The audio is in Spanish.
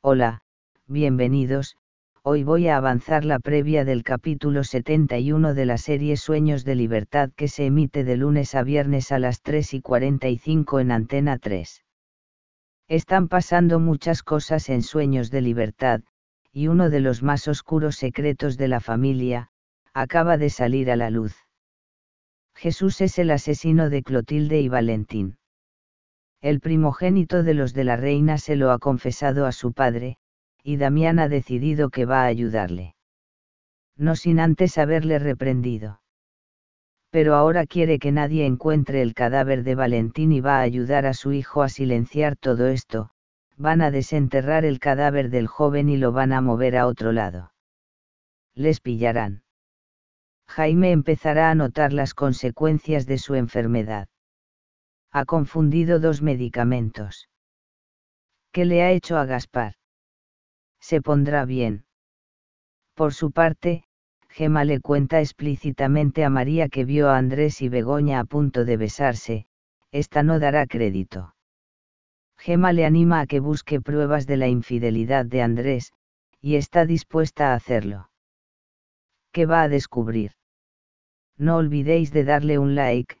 Hola, bienvenidos, hoy voy a avanzar la previa del capítulo 71 de la serie Sueños de Libertad que se emite de lunes a viernes a las 3 y 45 en Antena 3. Están pasando muchas cosas en Sueños de Libertad, y uno de los más oscuros secretos de la familia, acaba de salir a la luz. Jesús es el asesino de Clotilde y Valentín. El primogénito de los de la reina se lo ha confesado a su padre, y Damián ha decidido que va a ayudarle. No sin antes haberle reprendido. Pero ahora quiere que nadie encuentre el cadáver de Valentín y va a ayudar a su hijo a silenciar todo esto, van a desenterrar el cadáver del joven y lo van a mover a otro lado. Les pillarán. Jaime empezará a notar las consecuencias de su enfermedad ha confundido dos medicamentos. ¿Qué le ha hecho a Gaspar? Se pondrá bien. Por su parte, Gema le cuenta explícitamente a María que vio a Andrés y Begoña a punto de besarse, esta no dará crédito. Gema le anima a que busque pruebas de la infidelidad de Andrés, y está dispuesta a hacerlo. ¿Qué va a descubrir? No olvidéis de darle un like,